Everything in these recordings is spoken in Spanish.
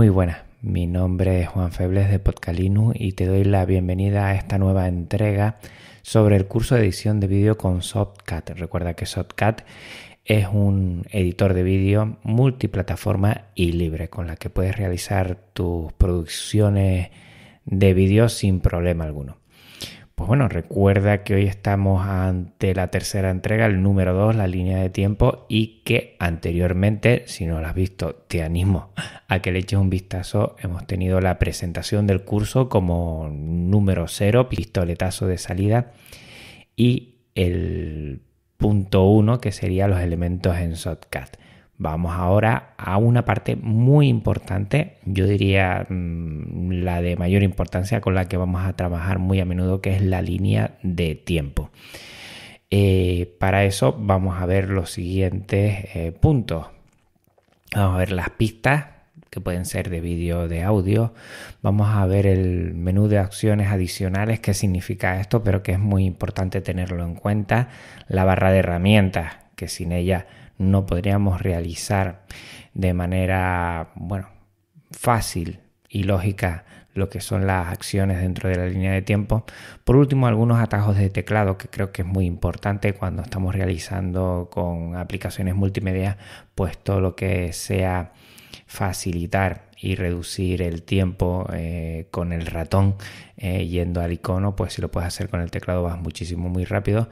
Muy buenas, mi nombre es Juan Febles de Podcalinu y te doy la bienvenida a esta nueva entrega sobre el curso de edición de vídeo con Softcat. Recuerda que Softcat es un editor de vídeo multiplataforma y libre con la que puedes realizar tus producciones de vídeo sin problema alguno. Pues bueno, recuerda que hoy estamos ante la tercera entrega, el número 2, la línea de tiempo, y que anteriormente, si no lo has visto, te animo a que le eches un vistazo. Hemos tenido la presentación del curso como número 0, pistoletazo de salida, y el punto 1, que sería los elementos en SotCat. Vamos ahora a una parte muy importante, yo diría mm, la de mayor importancia con la que vamos a trabajar muy a menudo, que es la línea de tiempo. Eh, para eso vamos a ver los siguientes eh, puntos. Vamos a ver las pistas, que pueden ser de vídeo o de audio. Vamos a ver el menú de acciones adicionales, que significa esto, pero que es muy importante tenerlo en cuenta. La barra de herramientas, que sin ella no podríamos realizar de manera, bueno, fácil y lógica lo que son las acciones dentro de la línea de tiempo. Por último, algunos atajos de teclado que creo que es muy importante cuando estamos realizando con aplicaciones multimedia, pues todo lo que sea facilitar y reducir el tiempo eh, con el ratón eh, yendo al icono, pues si lo puedes hacer con el teclado vas muchísimo muy rápido.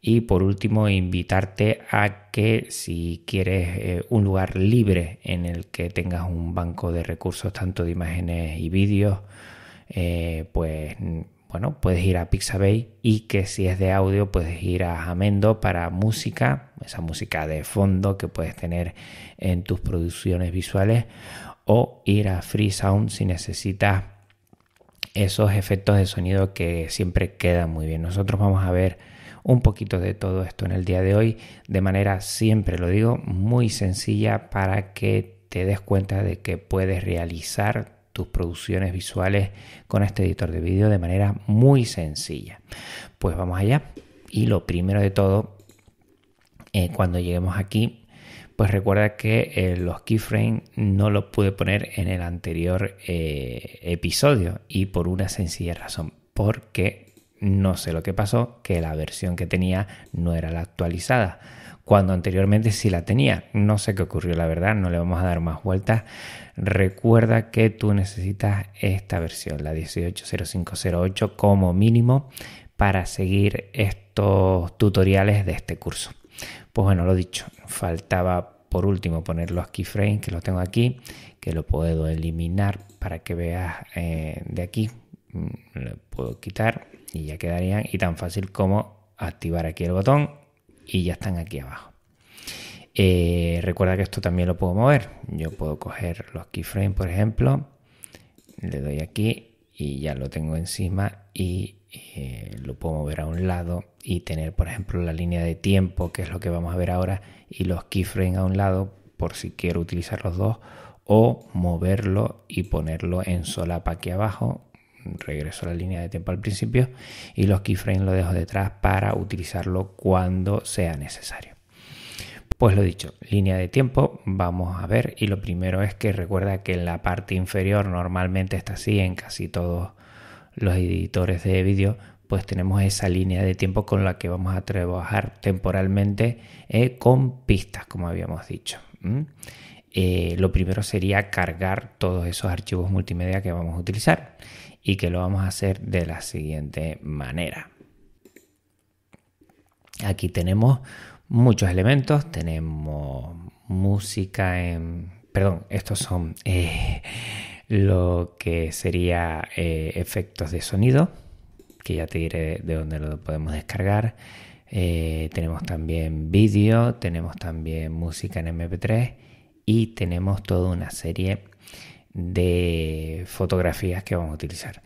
Y por último, invitarte a que si quieres eh, un lugar libre en el que tengas un banco de recursos tanto de imágenes y vídeos, pues bueno, puedes ir a Pixabay y que si es de audio puedes ir a Amendo para música, esa música de fondo que puedes tener en tus producciones visuales o ir a Free Sound si necesitas esos efectos de sonido que siempre quedan muy bien. Nosotros vamos a ver un poquito de todo esto en el día de hoy de manera, siempre lo digo, muy sencilla para que te des cuenta de que puedes realizar tus producciones visuales con este editor de vídeo de manera muy sencilla. Pues vamos allá. Y lo primero de todo, eh, cuando lleguemos aquí, pues recuerda que eh, los keyframes no los pude poner en el anterior eh, episodio y por una sencilla razón, porque no sé lo que pasó, que la versión que tenía no era la actualizada, cuando anteriormente sí la tenía. No sé qué ocurrió, la verdad, no le vamos a dar más vueltas. Recuerda que tú necesitas esta versión, la 180508 como mínimo, para seguir estos tutoriales de este curso. Pues bueno, lo dicho, faltaba por último poner los keyframes que los tengo aquí, que lo puedo eliminar para que veas eh, de aquí, mm, lo puedo quitar y ya quedarían y tan fácil como activar aquí el botón y ya están aquí abajo. Eh, recuerda que esto también lo puedo mover. Yo puedo coger los keyframes, por ejemplo. Le doy aquí y ya lo tengo encima y eh, lo puedo mover a un lado y tener, por ejemplo, la línea de tiempo, que es lo que vamos a ver ahora, y los keyframes a un lado por si quiero utilizar los dos, o moverlo y ponerlo en solapa aquí abajo. Regreso a la línea de tiempo al principio y los keyframes lo dejo detrás para utilizarlo cuando sea necesario. Pues lo dicho, línea de tiempo, vamos a ver. Y lo primero es que recuerda que en la parte inferior normalmente está así en casi todos los editores de vídeo, pues tenemos esa línea de tiempo con la que vamos a trabajar temporalmente eh, con pistas, como habíamos dicho. Eh, lo primero sería cargar todos esos archivos multimedia que vamos a utilizar y que lo vamos a hacer de la siguiente manera. Aquí tenemos muchos elementos. Tenemos música en... Perdón, estos son eh, lo que sería eh, efectos de sonido, que ya te diré de dónde lo podemos descargar. Eh, tenemos también vídeo, tenemos también música en MP3 y tenemos toda una serie de fotografías que vamos a utilizar.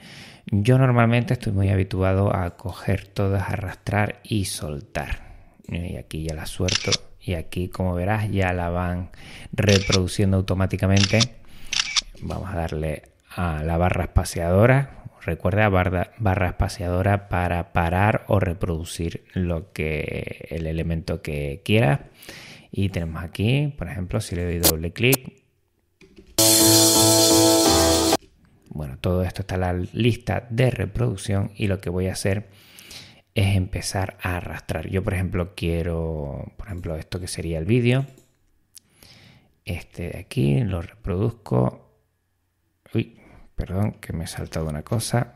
Yo normalmente estoy muy habituado a coger todas, arrastrar y soltar. Eh, y aquí ya la suelto y aquí como verás ya la van reproduciendo automáticamente vamos a darle a la barra espaciadora recuerda barra, espaciadora para parar o reproducir lo que el elemento que quieras y tenemos aquí por ejemplo si le doy doble clic bueno todo esto está en la lista de reproducción y lo que voy a hacer es empezar a arrastrar. Yo, por ejemplo, quiero, por ejemplo, esto que sería el vídeo. Este de aquí lo reproduzco. Uy, perdón, que me he saltado una cosa.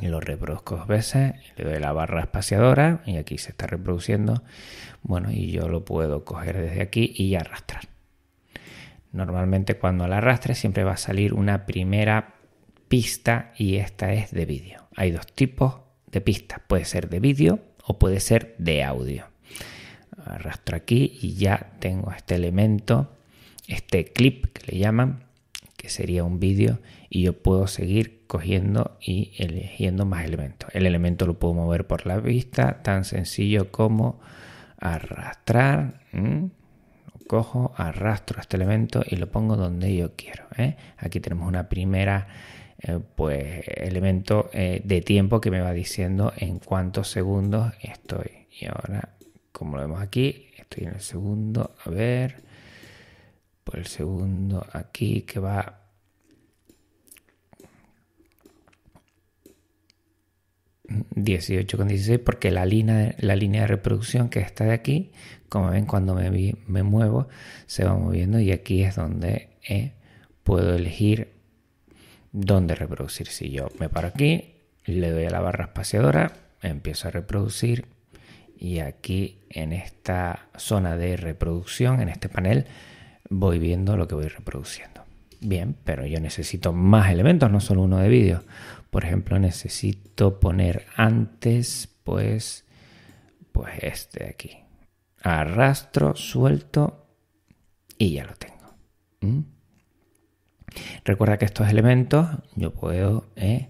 Lo reproduzco dos veces, le doy la barra espaciadora y aquí se está reproduciendo. Bueno, y yo lo puedo coger desde aquí y arrastrar. Normalmente cuando la arrastre siempre va a salir una primera pista y esta es de vídeo. Hay dos tipos de pistas, puede ser de vídeo o puede ser de audio. Arrastro aquí y ya tengo este elemento, este clip que le llaman, que sería un vídeo, y yo puedo seguir cogiendo y eligiendo más elementos. El elemento lo puedo mover por la vista, tan sencillo como arrastrar. cojo, arrastro este elemento y lo pongo donde yo quiero. ¿eh? Aquí tenemos una primera eh, pues elemento eh, de tiempo que me va diciendo en cuántos segundos estoy. Y ahora, como lo vemos aquí, estoy en el segundo, a ver, por el segundo aquí que va... con 16 porque la línea, la línea de reproducción que está de aquí, como ven cuando me, me muevo, se va moviendo y aquí es donde eh, puedo elegir dónde reproducir. Si yo me paro aquí, le doy a la barra espaciadora, empiezo a reproducir y aquí en esta zona de reproducción, en este panel, voy viendo lo que voy reproduciendo. Bien, pero yo necesito más elementos, no solo uno de vídeo. Por ejemplo, necesito poner antes, pues, pues este de aquí. Arrastro, suelto y ya lo tengo. ¿Mm? Recuerda que estos elementos yo puedo eh,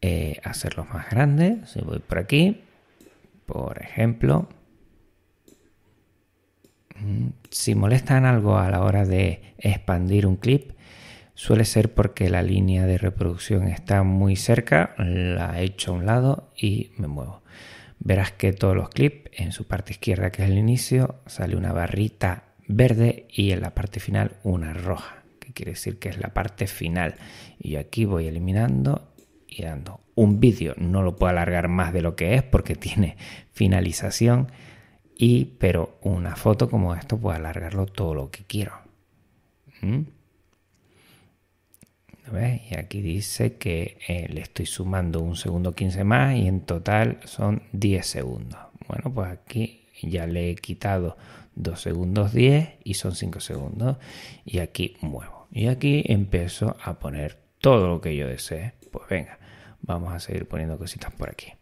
eh, hacerlos más grandes. Si voy por aquí, por ejemplo, mm, si molestan algo a la hora de expandir un clip, suele ser porque la línea de reproducción está muy cerca, la echo a un lado y me muevo. Verás que todos los clips, en su parte izquierda que es el inicio, sale una barrita verde y en la parte final una roja que quiere decir que es la parte final. Y aquí voy eliminando y dando un vídeo. No lo puedo alargar más de lo que es porque tiene finalización. Y, pero una foto como esto puedo alargarlo todo lo que quiero. ¿Mm? Y aquí dice que eh, le estoy sumando un segundo 15 más y en total son 10 segundos. Bueno, pues aquí ya le he quitado 2 segundos 10 y son 5 segundos. Y aquí muevo. Y aquí empiezo a poner todo lo que yo desee. Pues venga, vamos a seguir poniendo cositas por aquí.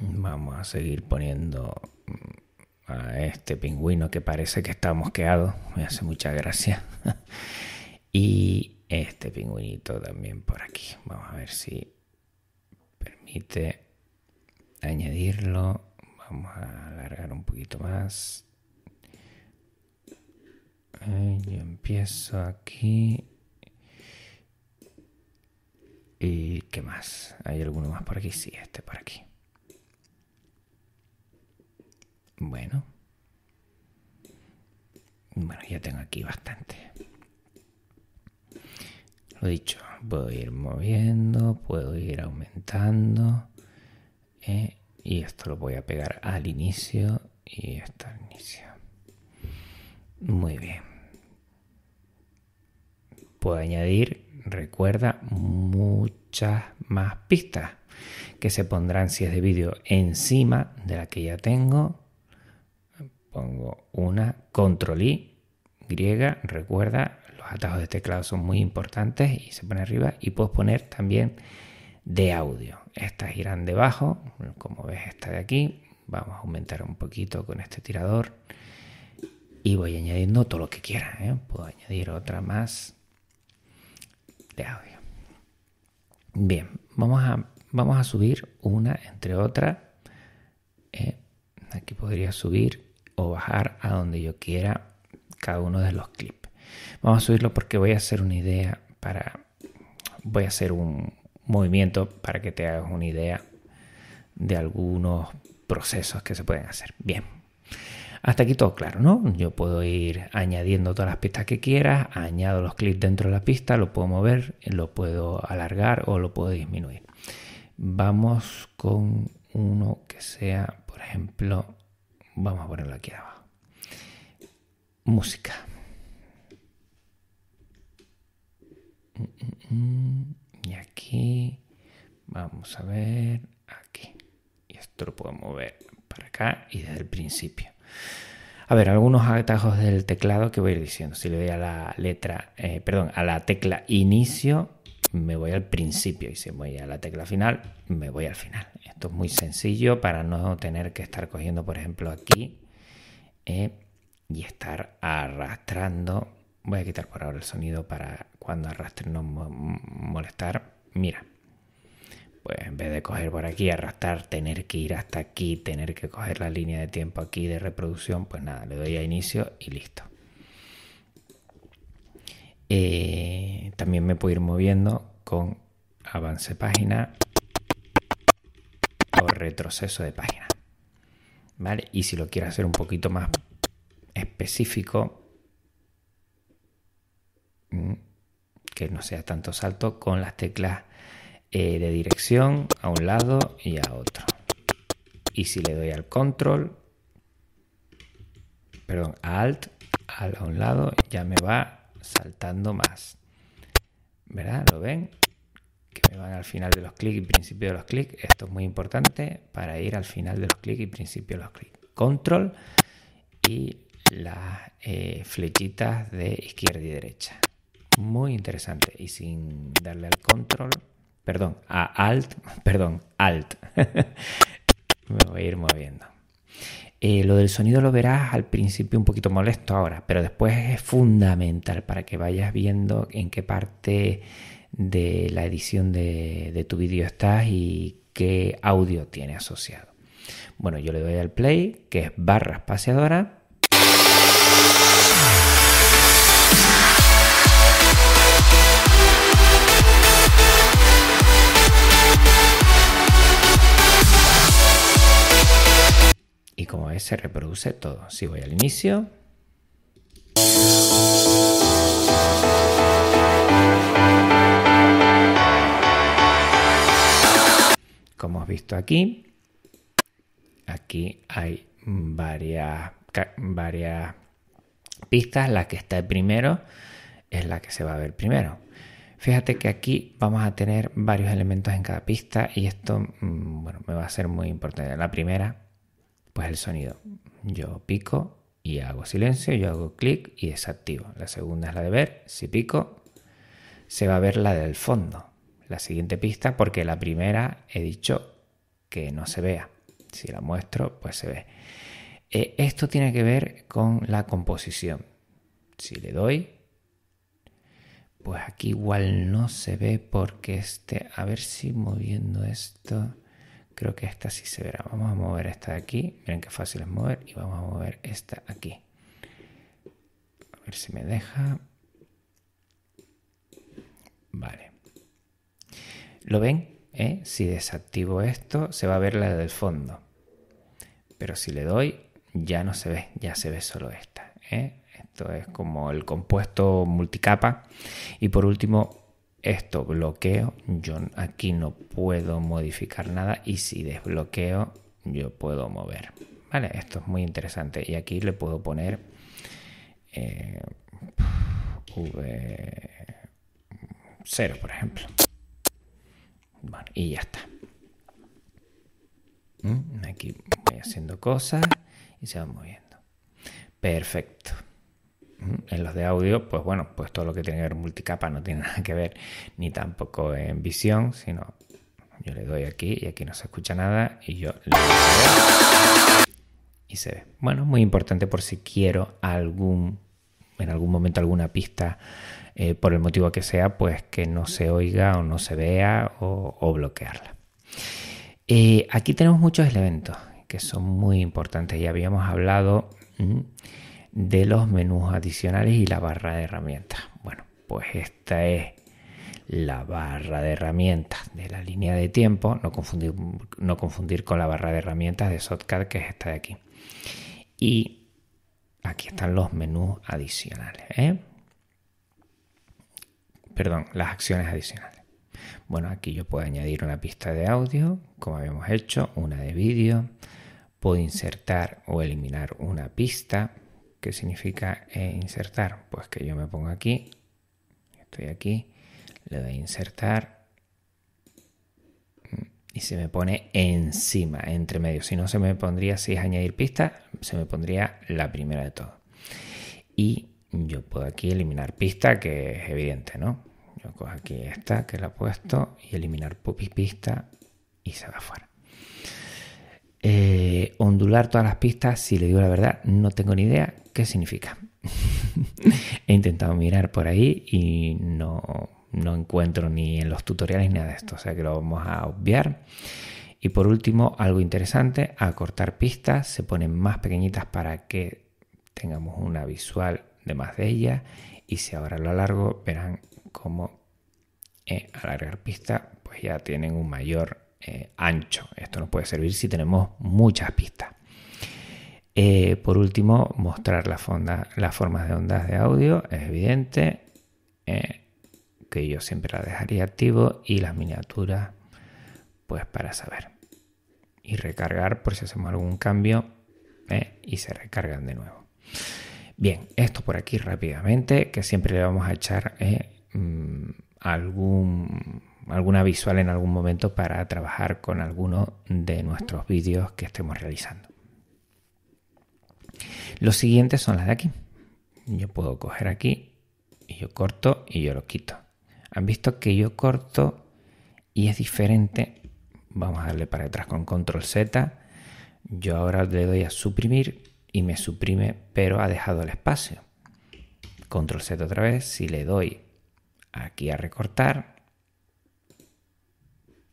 Vamos a seguir poniendo mm, a este pingüino que parece que está mosqueado. Me hace mucha gracia. y este pingüinito también por aquí. Vamos a ver si permite añadirlo. Vamos a alargar un poquito más. yo empiezo aquí. ¿Y qué más? ¿Hay alguno más por aquí? Sí, este por aquí. Bueno. Bueno, ya tengo aquí bastante. Lo dicho, puedo ir moviendo, puedo ir aumentando. Eh, y esto lo voy a pegar al inicio y está al inicio. Muy bien. Puedo añadir, recuerda, muchas más pistas que se pondrán si es de vídeo encima de la que ya tengo. Pongo una, control y, griega, recuerda, los atajos de teclado son muy importantes y se pone arriba y puedo poner también de audio. Estas irán debajo, como vez esta de aquí, vamos a aumentar un poquito con este tirador y voy añadiendo todo lo que quiera, ¿eh? puedo añadir otra más de audio. Bien, vamos a, vamos a subir una entre otra. ¿eh? Aquí podría subir o bajar a donde yo quiera cada uno de los clips. Vamos a subirlo porque voy a hacer una idea para... Voy a hacer un movimiento para que te hagas una idea de algunos procesos que se pueden hacer. Bien. Hasta aquí todo claro, ¿no? Yo puedo ir añadiendo todas las pistas que quiera, añado los clips dentro de la pista, lo puedo mover, lo puedo alargar o lo puedo disminuir. Vamos con uno que sea, por ejemplo, vamos a ponerlo aquí abajo. Música. Mm, mm, mm. Y aquí, vamos a ver, esto lo puedo mover para acá y desde el principio. A ver, algunos atajos del teclado que voy a ir diciendo. Si le doy a la letra, eh, perdón, a la tecla inicio, me voy al principio. Y si voy a la tecla final, me voy al final. Esto es muy sencillo para no tener que estar cogiendo, por ejemplo, aquí eh, y estar arrastrando. Voy a quitar por ahora el sonido para cuando arrastre no molestar. Mira, pues en vez de coger por aquí, arrastrar, tener que ir hasta aquí, tener que coger la línea de tiempo aquí de reproducción, pues nada, le doy a inicio y listo. Eh, también me puedo ir moviendo con avance página o retroceso de página. ¿Vale? Y si lo quiero hacer un poquito más específico, mm, que no sea tanto salto, con las teclas eh, de dirección a un lado y a otro. Y si le doy al control, perdón, a alt, a un lado, ya me va saltando más. ¿Verdad? ¿Lo ven? Que me van al final de los clics y principio de los clics. Esto es muy importante para ir al final de los clics y principio de los clics. Control y las eh, flechitas de izquierda y derecha. Muy interesante. Y sin darle al control, perdón, a Alt, perdón, Alt. Me voy a ir moviendo. Eh, lo del sonido lo verás al principio un poquito molesto ahora, pero después es fundamental para que vayas viendo en qué parte de la edición de, de tu vídeo estás y qué audio tiene asociado. Bueno, yo le doy al play, que es barra espaciadora, como veis se reproduce todo. Si voy al inicio... Como has visto aquí, aquí hay varias, varias pistas. La que está primero es la que se va a ver primero. Fíjate que aquí vamos a tener varios elementos en cada pista y esto mm, me va a ser muy importante. La primera pues el sonido. Yo pico y hago silencio, yo hago clic y desactivo. La segunda es la de ver. Si pico, se va a ver la del fondo. La siguiente pista, porque la primera he dicho que no se vea. Si la muestro, pues se ve. Eh, esto tiene que ver con la composición. Si le doy, pues aquí igual no se ve porque este, a ver si moviendo esto, Creo que esta sí se verá. Vamos a mover esta de aquí. Miren qué fácil es mover. Y vamos a mover esta aquí. A ver si me deja. Vale. ¿Lo ven? ¿Eh? Si desactivo esto, se va a ver la del fondo. Pero si le doy, ya no se ve. Ya se ve solo esta. ¿Eh? Esto es como el compuesto multicapa. Y por último, esto bloqueo, yo aquí no puedo modificar nada y si desbloqueo yo puedo mover. Vale, esto es muy interesante y aquí le puedo poner eh, V0 por ejemplo. Bueno, y ya está. Mm, aquí voy haciendo cosas y se va moviendo. Perfecto. En los de audio, pues bueno, pues todo lo que tiene que ver multicapa no tiene nada que ver ni tampoco en visión, sino yo le doy aquí y aquí no se escucha nada y yo le doy y se ve. Bueno, muy importante por si quiero algún en algún momento alguna pista eh, por el motivo que sea, pues que no se oiga o no se vea o, bloquearla. Eh, aquí tenemos muchos elementos que son muy importantes. Ya habíamos hablado de los menús adicionales y la barra de herramientas. Bueno, pues esta es la barra de herramientas de la línea de tiempo, no confundir, no confundir con la barra de herramientas de Shotcut que es esta de aquí. Y aquí están los menús adicionales. ¿eh? Perdón, las acciones adicionales. Bueno, aquí yo puedo añadir una pista de audio, como habíamos hecho, una de vídeo. Puedo insertar o eliminar una pista ¿Qué significa eh, insertar? Pues que yo me pongo aquí, estoy aquí, le doy a insertar mm, y se me pone encima, entre medio. Si no se me pondría, si es añadir pista, se me pondría la primera de todo. Y yo puedo aquí eliminar pista, que es evidente, ¿no? Yo cojo aquí esta que la he puesto y eliminar pista y se va fuera. Eh, ondular todas las pistas, si le digo la verdad, no tengo ni idea qué significa. He intentado mirar por ahí y no, encuentro ni en los tutoriales ni nada de esto, o sea que lo vamos a obviar. Y por último, algo interesante, acortar pistas, se ponen más pequeñitas para que tengamos una visual de más de ellas. Y si ahora lo alargo, verán cómo eh, alargar pistas pues ya tienen un mayor eh, ancho. Esto nos puede servir si tenemos muchas pistas. Eh, por último, mostrar la fonda, las formas de ondas de audio, es evidente, eh, que yo siempre la dejaría activo, y las miniaturas, pues para saber. Y recargar por si hacemos algún cambio y se recargan de nuevo. Bien, esto por aquí rápidamente, que siempre le vamos a echar mm, algún alguna visual en algún momento para trabajar con alguno de nuestros vídeos que estemos realizando. Los siguientes son las de aquí. Yo puedo coger aquí y yo corto y yo lo quito. Han visto que yo corto y es diferente. Vamos a darle para atrás con control Z. Yo ahora le doy a suprimir y me suprime, pero ha dejado el espacio. Control Z otra vez. Si le doy aquí a recortar,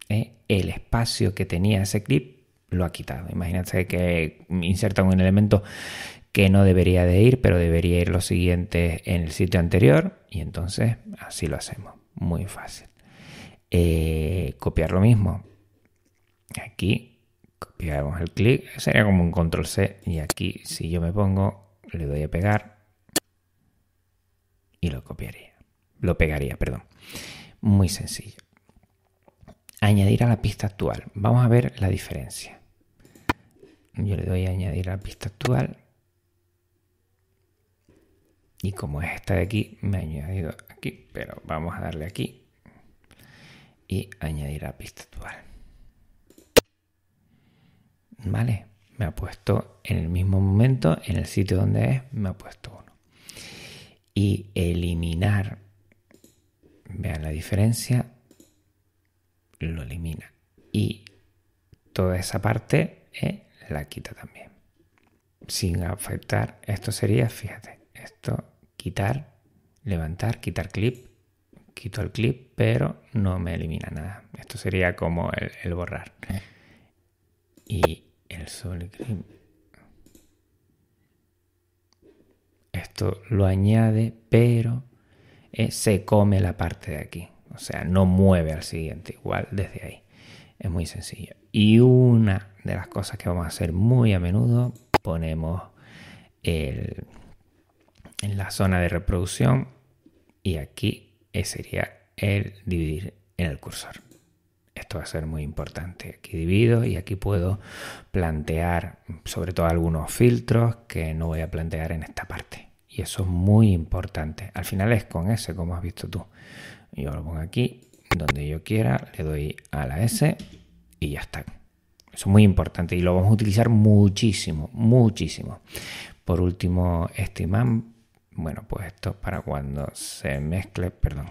¿eh? el espacio que tenía ese clip lo ha quitado. Imagínate que insertan un elemento que no debería de ir, pero debería ir lo siguiente en el sitio anterior y entonces así lo hacemos. Muy fácil. Eh, copiar lo mismo. Aquí copiamos el clic, sería como un control C y aquí si yo me pongo, le doy a pegar y lo copiaría. Lo pegaría, perdón. Muy sencillo añadir a la pista actual. Vamos a ver la diferencia. Yo le doy a añadir a la pista actual. Y como es esta de aquí, me ha añadido aquí, pero vamos a darle aquí y añadir a la pista actual. Vale, me ha puesto en el mismo momento, en el sitio donde es, me ha puesto uno. Y eliminar, vean la diferencia, lo elimina. Y toda esa parte eh, la quita también. Sin afectar, esto sería, fíjate, esto quitar, levantar, quitar clip, quito el clip, pero no me elimina nada. Esto sería como el, borrar. Y el sol Esto lo añade, pero eh, se come la parte de aquí. O sea, no mueve al siguiente igual desde ahí. Es muy sencillo. Y una de las cosas que vamos a hacer muy a menudo, ponemos en la zona de reproducción y aquí sería el dividir en el cursor. Esto va a ser muy importante. Aquí divido y aquí puedo plantear sobre todo algunos filtros que no voy a plantear en esta parte. Y eso es muy importante. Al final es con S, como has visto tú. Yo lo pongo aquí, donde yo quiera, le doy a la S y ya está. Eso es muy importante y lo vamos a utilizar muchísimo, muchísimo. Por último, este imán, bueno, pues esto es para cuando se mezcle, perdón,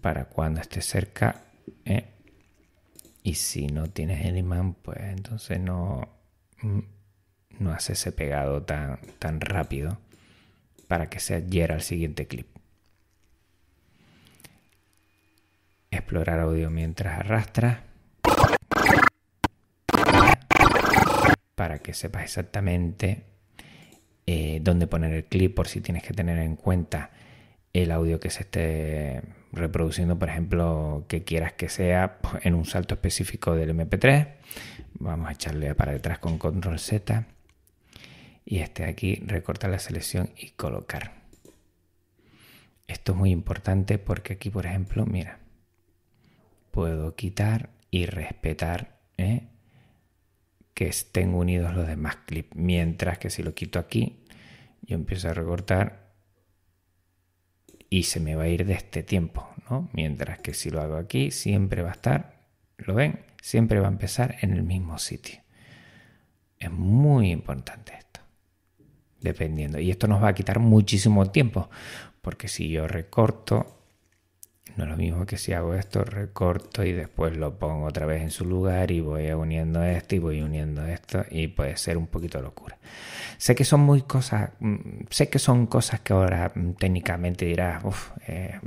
para cuando esté cerca. ¿eh? Y si no tienes el imán, pues entonces no, mm, no hace ese pegado tan, tan rápido para que se adhiera al siguiente clip. Explorar audio mientras arrastras. Para que sepas exactamente eh, dónde poner el clip por si tienes que tener en cuenta el audio que se esté reproduciendo, por ejemplo, que quieras que sea pues, en un salto específico del MP3. Vamos a echarle para detrás con control Z y este aquí recortar la selección y colocar. Esto es muy importante porque aquí, por ejemplo, mira, puedo quitar y respetar ¿eh? que estén unidos los demás clips. Mientras que si lo quito aquí, yo empiezo a recortar y se me va a ir de este tiempo, ¿no? Mientras que si lo hago aquí, siempre va a estar, ¿lo ven? Siempre va a empezar en el mismo sitio. Es muy importante esto dependiendo. Y esto nos va a quitar muchísimo tiempo, porque si yo recorto, no es lo mismo que si hago esto, recorto y después lo pongo otra vez en su lugar y voy uniendo esto y voy uniendo esto y puede ser un poquito locura. Sé que son muy cosas, mm, sé que son cosas que ahora mm, técnicamente dirás, uff, eh,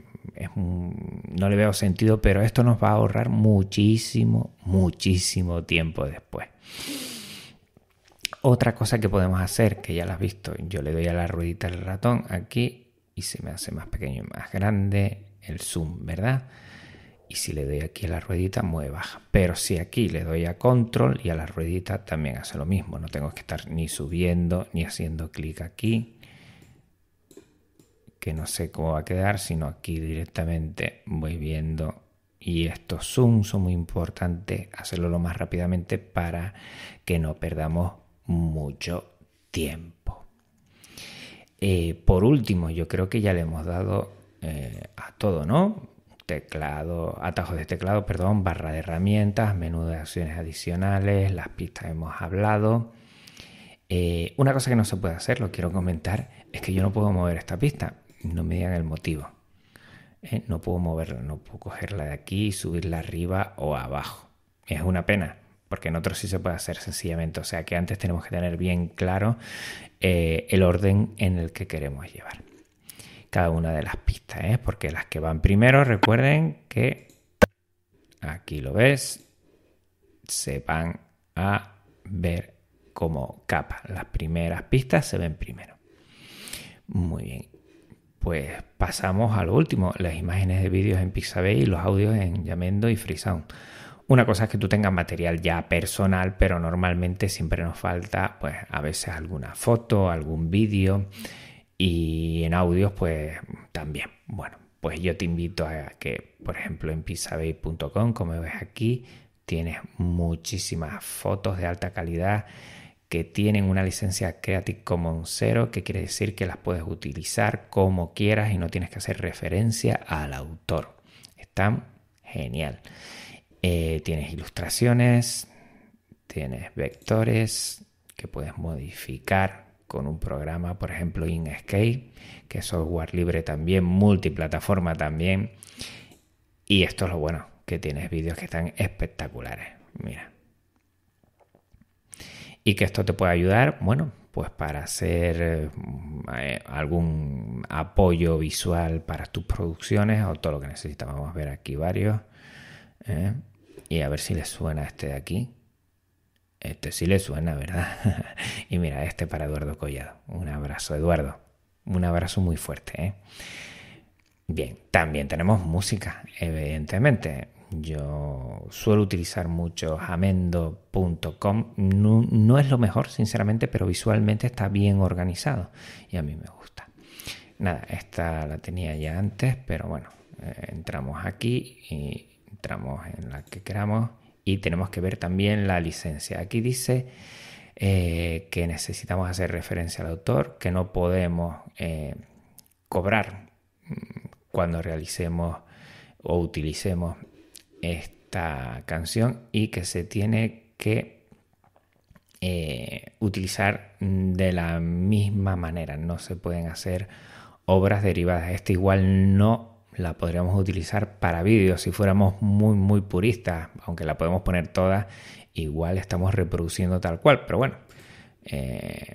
no le veo sentido, pero esto nos va a ahorrar muchísimo, muchísimo tiempo después. Otra cosa que podemos hacer, que ya la has visto, yo le doy a la ruedita del ratón aquí y se me hace más pequeño y más grande el zoom, ¿verdad? Y si le doy aquí a la ruedita, mueve baja. Pero si aquí le doy a control y a la ruedita, también hace lo mismo. No tengo que estar ni subiendo ni haciendo clic aquí, que no sé cómo va a quedar, sino aquí directamente voy viendo y estos zooms son muy importantes hacerlo lo más rápidamente para que no perdamos mucho tiempo. Eh, por último, yo creo que ya le hemos dado eh, a todo, ¿no? Teclado, atajos de teclado, perdón, barra de herramientas, menú de acciones adicionales, las pistas hemos hablado. Eh, una cosa que no se puede hacer, lo quiero comentar, es que yo no puedo mover esta pista. No me digan el motivo. no puedo moverla, no puedo cogerla de aquí, subirla arriba o abajo. Es una pena porque en otros sí se puede hacer sencillamente. O sea que antes tenemos que tener bien claro eh, el orden en el que queremos llevar cada una de las pistas, ¿eh? porque las que van primero, recuerden que aquí lo ves, se van a ver como capa. Las primeras pistas se ven primero. Muy bien. Pues pasamos a lo último, las imágenes de vídeos en Pixabay y los audios en Yamendo y FreeSound. Una cosa es que tú tengas material ya personal, pero normalmente siempre nos falta, pues a veces alguna foto, algún vídeo y en audios, pues también. Bueno, pues yo te invito a que, por ejemplo, en pisabay.com, como ves aquí, tienes muchísimas fotos de alta calidad que tienen una licencia Creative Commons cero que quiere decir que las puedes utilizar como quieras y no tienes que hacer referencia al autor. Están genial. Eh, tienes ilustraciones, tienes vectores que puedes modificar con un programa, por ejemplo, Inkscape, que es software libre también, multiplataforma también. Y esto es lo bueno, que tienes vídeos que están espectaculares. Mira. Y que esto te puede ayudar, bueno, pues para hacer eh, algún apoyo visual para tus producciones o todo lo que necesitas. Vamos a ver aquí varios. Eh. Y a ver si le suena este de aquí. Este sí le suena, ¿verdad? y mira, este para Eduardo Collado. Un abrazo, Eduardo. Un abrazo muy fuerte, ¿eh? Bien, también tenemos música, evidentemente. Yo suelo utilizar mucho jamendo.com. No, es lo mejor, sinceramente, pero visualmente está bien organizado y a mí me gusta. Nada, esta la tenía ya antes, pero bueno, eh, entramos aquí y, entramos en la que queramos y tenemos que ver también la licencia. Aquí dice eh, que necesitamos hacer referencia al autor, que no podemos eh, cobrar mm, cuando realicemos o utilicemos esta canción y que se tiene que eh, utilizar de la misma manera. No se pueden hacer obras derivadas. Este igual no la podríamos utilizar para vídeos si fuéramos muy muy puristas, aunque la podemos poner toda, igual estamos reproduciendo tal cual, pero bueno, eh,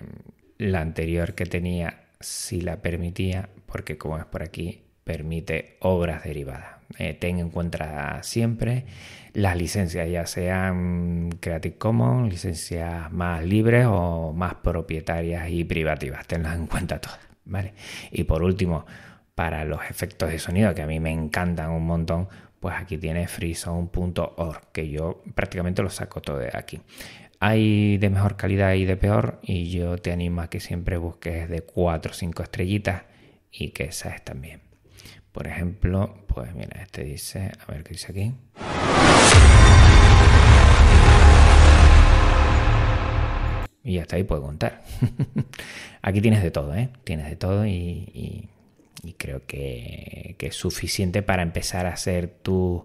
la anterior que tenía si la permitía, porque como es por aquí, permite obras derivadas. Eh, ten en cuenta siempre las licencias, ya sean Creative Commons, licencias más libres o más propietarias y privativas, tenlas en cuenta todas, ¿vale? Y por último, para los efectos de sonido que a mí me encantan un montón, pues aquí tiene freezone.org, que yo prácticamente lo saco todo de aquí. Hay de mejor calidad y de peor, y yo te animo a que siempre busques de 4 o 5 estrellitas y que esa es también. Por ejemplo, pues mira, este dice, a ver qué dice aquí. Y hasta ahí puedo contar. aquí tienes de todo, ¿eh? Tienes de todo y y creo que, es suficiente para empezar a hacer tus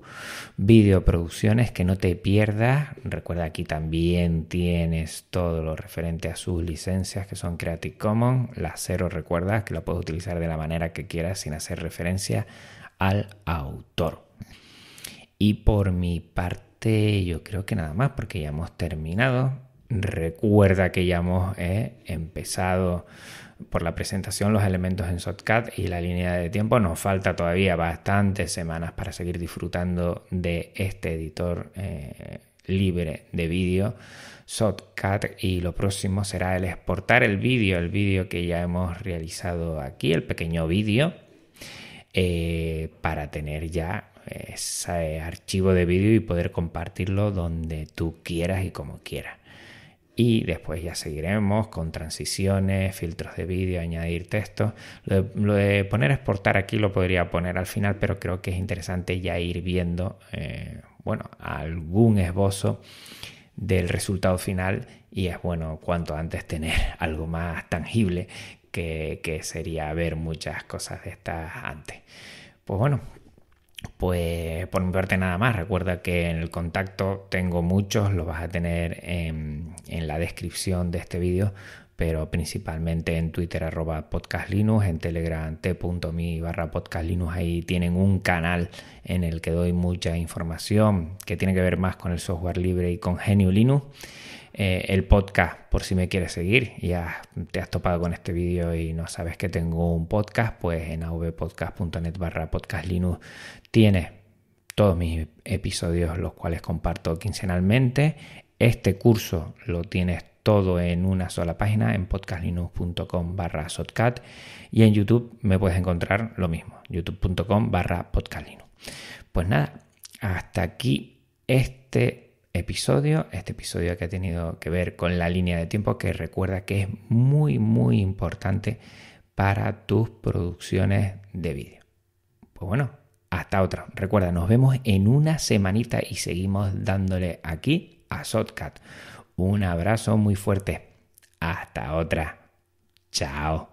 videoproducciones, que no te pierdas. Recuerda aquí también tienes todo lo referente a sus licencias que son Creative Commons, La cero recuerda, que la puedes utilizar de la manera que quieras sin hacer referencia al autor. Y por mi parte yo creo que nada más porque ya hemos terminado. Recuerda que ya hemos eh, empezado por la presentación los elementos en Shotcut y la línea de tiempo. Nos falta todavía bastantes semanas para seguir disfrutando de este editor eh, libre de vídeo, Shotcut, y lo próximo será el exportar el vídeo, el vídeo que ya hemos realizado aquí, el pequeño vídeo, eh, para tener ya ese archivo de vídeo y poder compartirlo donde tú quieras y como quieras y después ya seguiremos con transiciones, filtros de vídeo, añadir texto. Lo de, poner a poner exportar aquí lo podría poner al final, pero creo que es interesante ya ir viendo, eh, bueno, algún esbozo del resultado final y es bueno cuanto antes tener algo más tangible que, que sería ver muchas cosas de estas antes. Pues bueno, pues por mi parte nada más, recuerda que en el contacto tengo muchos, lo vas a tener en, la descripción de este vídeo, pero principalmente en Twitter arroba podcastlinux, en Telegram t.mi barra podcastlinux, ahí tienen un canal en el que doy mucha información que tiene que ver más con el software libre y con Genio Linux. Eh, el podcast por si me quieres seguir. Ya te has topado con este vídeo y no sabes que tengo un podcast, pues en avpodcast.net barra podcast tienes todos mis episodios, los cuales comparto quincenalmente. Este curso lo tienes todo en una sola página en podcastlinux.com barra sotcat y en YouTube me puedes encontrar lo mismo, youtube.com barra podcastlinux. Pues nada, hasta aquí este episodio, este episodio que ha tenido que ver con la línea de tiempo, que recuerda que es muy, muy importante para tus producciones de vídeo. Pues bueno, hasta otra. Recuerda, nos vemos en una semanita y seguimos dándole aquí a sotcat Un abrazo muy fuerte. Hasta otra. Chao.